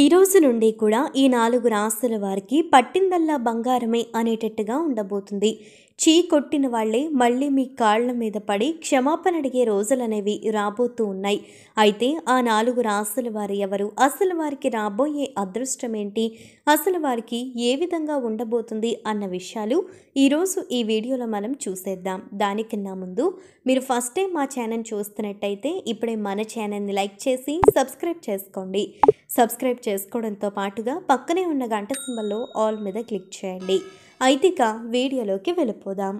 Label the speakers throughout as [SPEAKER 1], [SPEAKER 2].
[SPEAKER 1] ఈ రోజు నుండి కూడా ఈ నాలుగు రాసుల వారికి పట్టిందల్లా బంగారమే అనేటట్టుగా ఉండబోతుంది చీ కొట్టిన వాళ్లే మళ్ళీ మీ కాళ్ల మీద పడి క్షమాపణ అడిగే రోజులనేవి రాబోతూ ఉన్నాయి అయితే ఆ నాలుగు రాసుల వారు ఎవరు అసలు వారికి రాబోయే అదృష్టం ఏంటి అసలు వారికి ఏ విధంగా ఉండబోతుంది అన్న విషయాలు ఈరోజు ఈ వీడియోలో మనం చూసేద్దాం దానికన్నా ముందు మీరు ఫస్ట్ టైం మా ఛానల్ చూస్తున్నట్టయితే ఇప్పుడే మన ఛానల్ని లైక్ చేసి సబ్స్క్రైబ్ చేసుకోండి సబ్స్క్రైబ్ సబ్స్క్రైబ్ చేసుకోవడంతో పాటుగా పక్కనే ఉన్న గంట సింబల్లో ఆల్ మీద క్లిక్ చేయండి అయితే ఇక వీడియోలోకి వెళ్ళిపోదాం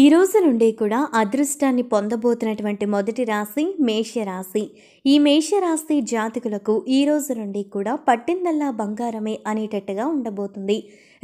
[SPEAKER 1] ఈ రోజు నుండి కూడా అదృష్టాన్ని పొందబోతున్నటువంటి మొదటి రాశి మేషరాశి ఈ మేషరాశి జాతకులకు ఈ రోజు నుండి కూడా పట్టిందల్లా బంగారమే అనేటట్టుగా ఉండబోతుంది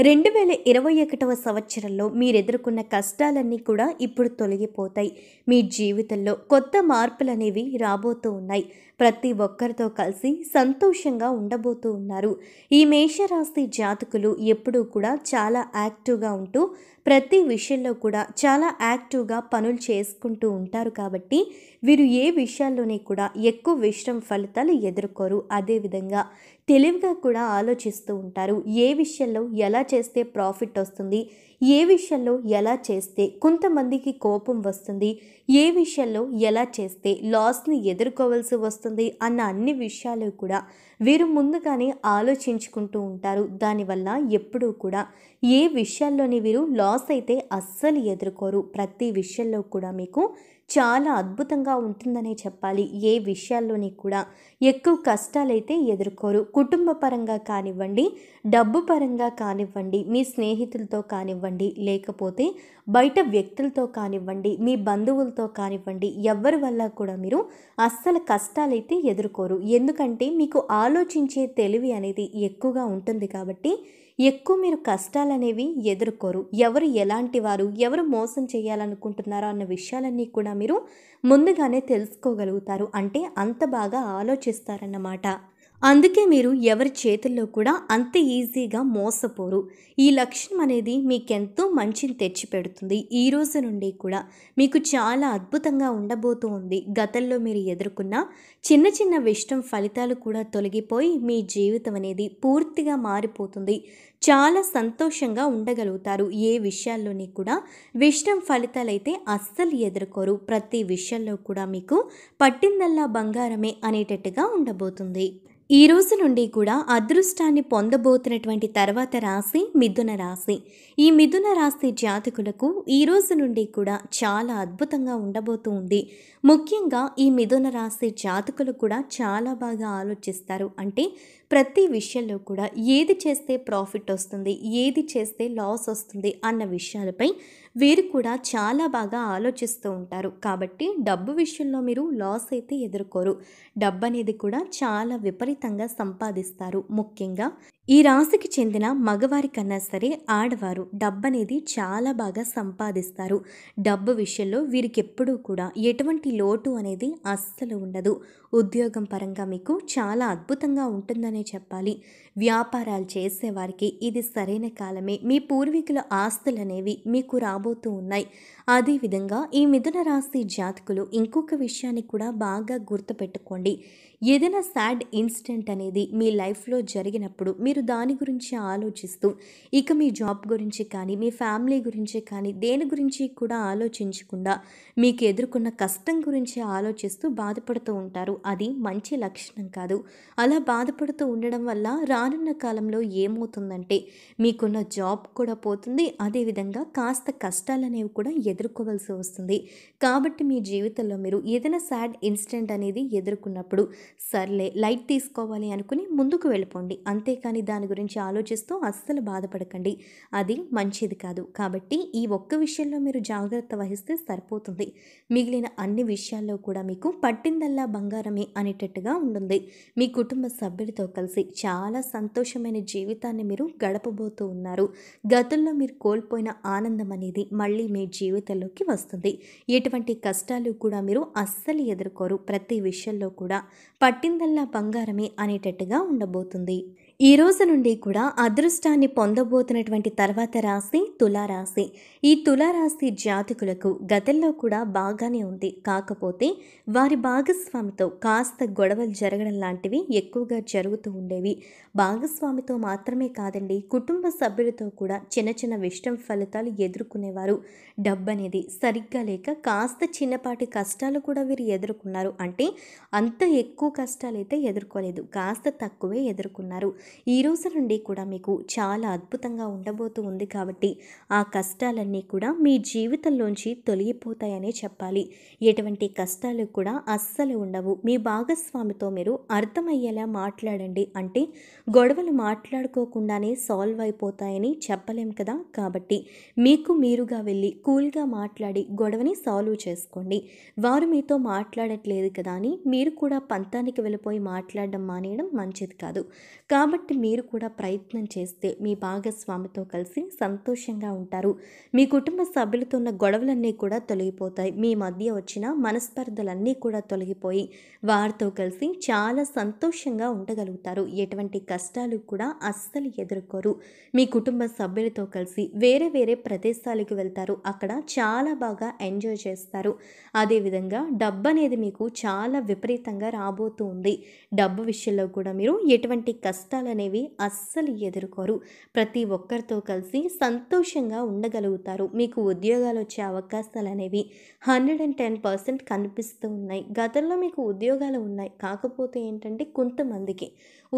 [SPEAKER 1] రెండు వేల ఇరవై ఒకటవ సంవత్సరంలో మీరు ఎదుర్కొన్న కష్టాలన్నీ కూడా ఇప్పుడు తొలగిపోతాయి మీ జీవితంలో కొత్త మార్పులు అనేవి రాబోతూ ఉన్నాయి ప్రతి ఒక్కరితో కలిసి సంతోషంగా ఉండబోతూ ఉన్నారు ఈ మేషరాశి జాతకులు ఎప్పుడూ కూడా చాలా యాక్టివ్గా ఉంటూ ప్రతి విషయంలో కూడా చాలా యాక్టివ్గా పనులు చేసుకుంటూ ఉంటారు కాబట్టి వీరు ఏ విషయాల్లోనే కూడా ఎక్కువ విశ్రమ ఫలితాలు ఎదుర్కోరు అదేవిధంగా తెలివిగా కూడా ఆలోచిస్తూ ఉంటారు ఏ విషయంలో ఎలా చేస్తే ప్రాఫిట్ వస్తుంది ఏ విషయంలో ఎలా చేస్తే కొంతమందికి కోపం వస్తుంది ఏ విషయంలో ఎలా చేస్తే లాస్ని ఎదుర్కోవాల్సి వస్తుంది అన్న అన్ని విషయాలు కూడా వీరు ముందుగానే ఆలోచించుకుంటూ ఉంటారు దానివల్ల ఎప్పుడూ కూడా ఏ విషయాల్లోని వీరు లాస్ అయితే అస్సలు ఎదుర్కోరు ప్రతి విషయంలో కూడా మీకు చాలా అద్భుతంగా ఉంటుందనే చెప్పాలి ఏ విషయాల్లోని కూడా ఎక్కువ కష్టాలైతే ఎదుర్కోరు కుటుంబ పరంగా కానివ్వండి డబ్బు పరంగా కానివ్వండి మీ స్నేహితులతో కానివ్వండి లేకపోతే బయట వ్యక్తులతో కానివ్వండి మీ బంధువులతో కానివ్వండి ఎవరి వల్ల కూడా మీరు అస్సలు కష్టాలైతే ఎదుర్కోరు ఎందుకంటే మీకు ఆలోచించే తెలివి అనేది ఎక్కువగా ఉంటుంది కాబట్టి ఎక్కువ మీరు కష్టాలు అనేవి ఎదుర్కోరు ఎవరు ఎలాంటి వారు ఎవరు మోసం చేయాలనుకుంటున్నారో అన్న విషయాలన్నీ కూడా మీరు ముందుగానే తెలుసుకోగలుగుతారు అంటే అంత బాగా ఆలోచిస్తారన్నమాట అందుకే మీరు ఎవరి చేతుల్లో కూడా అంత ఈజీగా మోసపోరు ఈ లక్షణం అనేది మీకెంతో మంచిని తెచ్చిపెడుతుంది ఈ రోజు నుండి కూడా మీకు చాలా అద్భుతంగా ఉండబోతూ ఉంది గతంలో మీరు ఎదుర్కొన్న చిన్న చిన్న విష్టం ఫలితాలు కూడా తొలగిపోయి మీ జీవితం అనేది పూర్తిగా మారిపోతుంది చాలా సంతోషంగా ఉండగలుగుతారు ఏ విషయాల్లోని కూడా విష్టం ఫలితాలైతే అస్సలు ఎదుర్కోరు ప్రతి విషయంలో కూడా మీకు పట్టిందల్లా బంగారమే అనేటట్టుగా ఉండబోతుంది ఈ రోజు నుండి కూడా అదృష్టాన్ని పొందబోతున్నటువంటి తర్వాత రాశి మిథున రాశి ఈ మిథున రాశి జాతకులకు ఈ రోజు నుండి కూడా చాలా అద్భుతంగా ఉండబోతూ ఉంది ముఖ్యంగా ఈ మిథున రాశి జాతకులు కూడా చాలా బాగా ఆలోచిస్తారు అంటే ప్రతి విషయంలో కూడా ఏది చేస్తే ప్రాఫిట్ వస్తుంది ఏది చేస్తే లాస్ వస్తుంది అన్న విషయాలపై వీరు కూడా చాలా బాగా ఆలోచిస్తూ ఉంటారు కాబట్టి డబ్బు విషయంలో మీరు లాస్ అయితే ఎదుర్కోరు డబ్బు అనేది కూడా చాలా విపరీతంగా సంపాదిస్తారు ముఖ్యంగా ఈ రాశికి చెందిన మగవారి కన్నా సరే ఆడవారు డబ్బు అనేది చాలా బాగా సంపాదిస్తారు డబ్బు విషయంలో వీరికి ఎప్పుడూ కూడా ఎటువంటి లోటు అనేది అస్సలు ఉండదు ఉద్యోగం పరంగా మీకు చాలా అద్భుతంగా ఉంటుందనే చెప్పాలి వ్యాపారాలు చేసేవారికి ఇది సరైన కాలమే మీ పూర్వీకుల ఆస్తులు అనేవి మీకు రాబోతూ ఉన్నాయి అదేవిధంగా ఈ మిథున రాశి జాతకులు ఇంకొక విషయాన్ని కూడా బాగా గుర్తుపెట్టుకోండి ఏదైనా సాడ్ ఇన్సిడెంట్ అనేది మీ లైఫ్లో జరిగినప్పుడు మీరు మీరు దాని గురించి ఆలోచిస్తూ ఇక మీ జాబ్ గురించి కానీ మీ ఫ్యామిలీ గురించి కానీ దేని గురించి కూడా ఆలోచించకుండా మీకు ఎదుర్కొన్న కష్టం గురించి ఆలోచిస్తూ బాధపడుతూ ఉంటారు అది మంచి లక్షణం కాదు అలా బాధపడుతూ ఉండడం వల్ల రానున్న కాలంలో ఏమవుతుందంటే మీకున్న జాబ్ కూడా పోతుంది అదేవిధంగా కాస్త కష్టాలనేవి కూడా ఎదుర్కోవాల్సి వస్తుంది కాబట్టి మీ జీవితంలో మీరు ఏదైనా సాడ్ ఇన్సిడెంట్ అనేది ఎదుర్కొన్నప్పుడు సర్లే లైట్ తీసుకోవాలి అనుకుని ముందుకు వెళ్ళిపోండి అంతేకాని దాని గురించి ఆలోచిస్తూ అస్సలు బాధపడకండి అది మంచిది కాదు కాబట్టి ఈ ఒక్క విషయంలో మీరు జాగ్రత్త వహిస్తే సరిపోతుంది మిగిలిన అన్ని విషయాల్లో కూడా మీకు పట్టిందల్లా బంగారమే అనేటట్టుగా ఉంటుంది మీ కుటుంబ సభ్యులతో కలిసి చాలా సంతోషమైన జీవితాన్ని మీరు గడపబోతూ ఉన్నారు గతంలో మీరు కోల్పోయిన ఆనందం అనేది మళ్ళీ మీ జీవితంలోకి వస్తుంది ఎటువంటి కష్టాలు కూడా మీరు అస్సలు ఎదుర్కోరు ప్రతి విషయంలో కూడా పట్టిందల్లా బంగారమే అనేటట్టుగా ఉండబోతుంది ఈ రోజు నుండి కూడా అదృష్టాన్ని పొందబోతున్నటువంటి తర్వాత రాశి తులారాశి ఈ తులారాశి జాతకులకు గతంలో కూడా బాగానే ఉంది కాకపోతే వారి భాగస్వామితో కాస్త గొడవలు జరగడం లాంటివి ఎక్కువగా జరుగుతూ ఉండేవి భాగస్వామితో మాత్రమే కాదండి కుటుంబ సభ్యులతో కూడా చిన్న చిన్న విష్టం ఫలితాలు ఎదుర్కొనేవారు డబ్బు అనేది సరిగ్గా లేక కాస్త చిన్నపాటి కష్టాలు కూడా వీరు ఎదుర్కొన్నారు అంటే అంత ఎక్కువ కష్టాలు అయితే ఎదుర్కోలేదు కాస్త తక్కువే ఎదుర్కొన్నారు ఈ రోజు నుండి కూడా మీకు చాలా అద్భుతంగా ఉండబోతూ ఉంది కాబట్టి ఆ కష్టాలన్నీ కూడా మీ జీవితంలోంచి తొలగిపోతాయనే చెప్పాలి ఎటువంటి కష్టాలు కూడా అస్సలు ఉండవు మీ భాగస్వామితో మీరు అర్థమయ్యేలా మాట్లాడండి అంటే గొడవలు మాట్లాడుకోకుండానే సాల్వ్ అయిపోతాయని చెప్పలేం కదా కాబట్టి మీకు మీరుగా వెళ్ళి కూల్గా మాట్లాడి గొడవని సాల్వ్ చేసుకోండి వారు మీతో మాట్లాడట్లేదు కదా అని మీరు కూడా పంతానికి వెళ్ళిపోయి మాట్లాడడం మానేయడం మంచిది కాదు కాబట్టి కాబట్టి మీరు కూడా ప్రయత్నం చేస్తే మీ భాగస్వామితో కలిసి సంతోషంగా ఉంటారు మీ కుటుంబ సభ్యులతో ఉన్న గొడవలన్నీ కూడా తొలగిపోతాయి మీ మధ్య వచ్చిన మనస్పర్ధలన్నీ కూడా తొలగిపోయి వారితో కలిసి చాలా సంతోషంగా ఉండగలుగుతారు ఎటువంటి కష్టాలు కూడా అస్సలు ఎదుర్కోరు మీ కుటుంబ సభ్యులతో కలిసి వేరే వేరే ప్రదేశాలకు వెళ్తారు అక్కడ చాలా బాగా ఎంజాయ్ చేస్తారు అదేవిధంగా డబ్బు అనేది మీకు చాలా విపరీతంగా రాబోతుంది డబ్బు విషయంలో కూడా మీరు ఎటువంటి కష్టాలు అనేవి అస్సలు ఎదుర్కోరు ప్రతి ఒక్కరితో కలిసి సంతోషంగా ఉండగలుగుతారు మీకు ఉద్యోగాలు వచ్చే అవకాశాలు అనేవి హండ్రెడ్ అండ్ టెన్ పర్సెంట్ కనిపిస్తూ ఉన్నాయి గతంలో మీకు ఉద్యోగాలు ఉన్నాయి కాకపోతే ఏంటంటే కొంతమందికి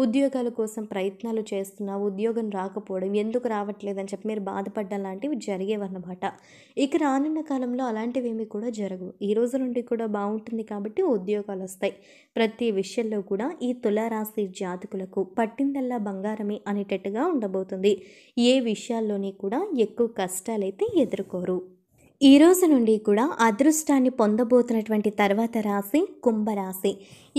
[SPEAKER 1] ఉద్యోగాల కోసం ప్రయత్నాలు చేస్తున్నా ఉద్యోగం రాకపోవడం ఎందుకు రావట్లేదని చెప్పి మీరు బాధపడ్డ లాంటివి జరిగేవన్నమాట ఇక రానున్న కాలంలో అలాంటివేమీ కూడా జరగవు ఈ రోజు నుండి కూడా బాగుంటుంది కాబట్టి ఉద్యోగాలు వస్తాయి ప్రతి విషయంలో కూడా ఈ తులారాశి జాతకులకు పట్టిందల్లా బంగారమే అనేటట్టుగా ఉండబోతుంది ఏ విషయాల్లోని కూడా ఎక్కువ కష్టాలైతే ఎదుర్కోరు ఈ రోజు నుండి కూడా అదృష్టాన్ని పొందబోతున్నటువంటి తర్వాత రాశి కుంభరాశి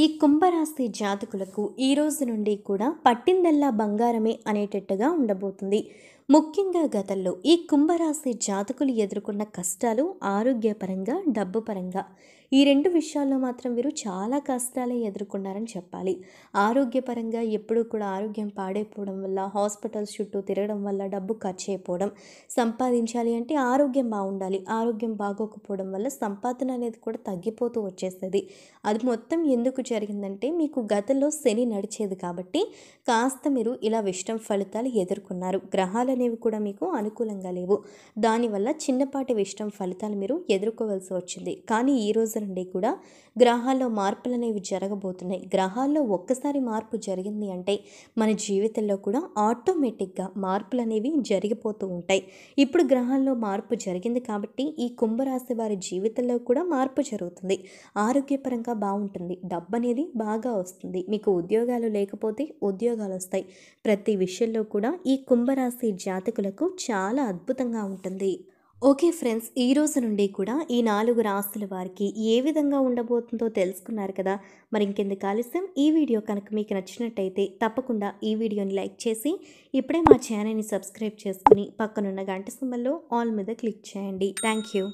[SPEAKER 1] ఈ కుంభరాశి జాతకులకు ఈ రోజు నుండి కూడా పట్టిందల్లా బంగారమే అనేటట్టుగా ఉండబోతుంది ముఖ్యంగా గతంలో ఈ కుంభరాశి జాతకులు ఎదుర్కొన్న కష్టాలు ఆరోగ్యపరంగా డబ్బు పరంగా ఈ రెండు విషయాల్లో మాత్రం వీరు చాలా కష్టాలే ఎదుర్కొన్నారని చెప్పాలి ఆరోగ్యపరంగా ఎప్పుడూ కూడా ఆరోగ్యం పాడైపోవడం వల్ల హాస్పిటల్స్ చుట్టూ తిరగడం వల్ల డబ్బు ఖర్చు అయిపోవడం సంపాదించాలి అంటే ఆరోగ్యం బాగుండాలి ఆరోగ్యం బాగోకపోవడం వల్ల సంపాదన అనేది కూడా తగ్గిపోతూ వచ్చేస్తుంది అది మొత్తం ఎందుకు జరిగిందంటే మీకు గతంలో శని నడిచేది కాబట్టి కాస్త మీరు ఇలా విష్టం ఫలితాలు ఎదుర్కొన్నారు గ్రహాల అనేవి కూడా మీకు అనుకూలంగా లేవు దానివల్ల చిన్నపాటి విష్టం ఫలితాలు మీరు ఎదుర్కోవాల్సి వచ్చింది కానీ ఈ రోజు నుండి కూడా గ్రహాల్లో మార్పులు అనేవి జరగబోతున్నాయి గ్రహాల్లో ఒక్కసారి మార్పు జరిగింది అంటే మన జీవితంలో కూడా ఆటోమేటిక్గా మార్పులు అనేవి జరిగిపోతూ ఉంటాయి ఇప్పుడు గ్రహాల్లో మార్పు జరిగింది కాబట్టి ఈ కుంభరాశి వారి జీవితంలో కూడా మార్పు జరుగుతుంది ఆరోగ్యపరంగా బాగుంటుంది డబ్బు అనేది బాగా వస్తుంది మీకు ఉద్యోగాలు లేకపోతే ఉద్యోగాలు వస్తాయి ప్రతి విషయంలో కూడా ఈ కుంభరాశి జాతకులకు చాలా అద్భుతంగా ఉంటుంది ఓకే ఫ్రెండ్స్ ఈ రోజు నుండి కూడా ఈ నాలుగు రాసుల వారికి ఏ విధంగా ఉండబోతుందో తెలుసుకున్నారు కదా మరి ఇంకెందుకు ఆలస్యం ఈ వీడియో కనుక మీకు నచ్చినట్టయితే తప్పకుండా ఈ వీడియోని లైక్ చేసి ఇప్పుడే మా ఛానల్ని సబ్స్క్రైబ్ చేసుకుని పక్కనున్న గంట సింబల్లో ఆల్ మీద క్లిక్ చేయండి థ్యాంక్ యూ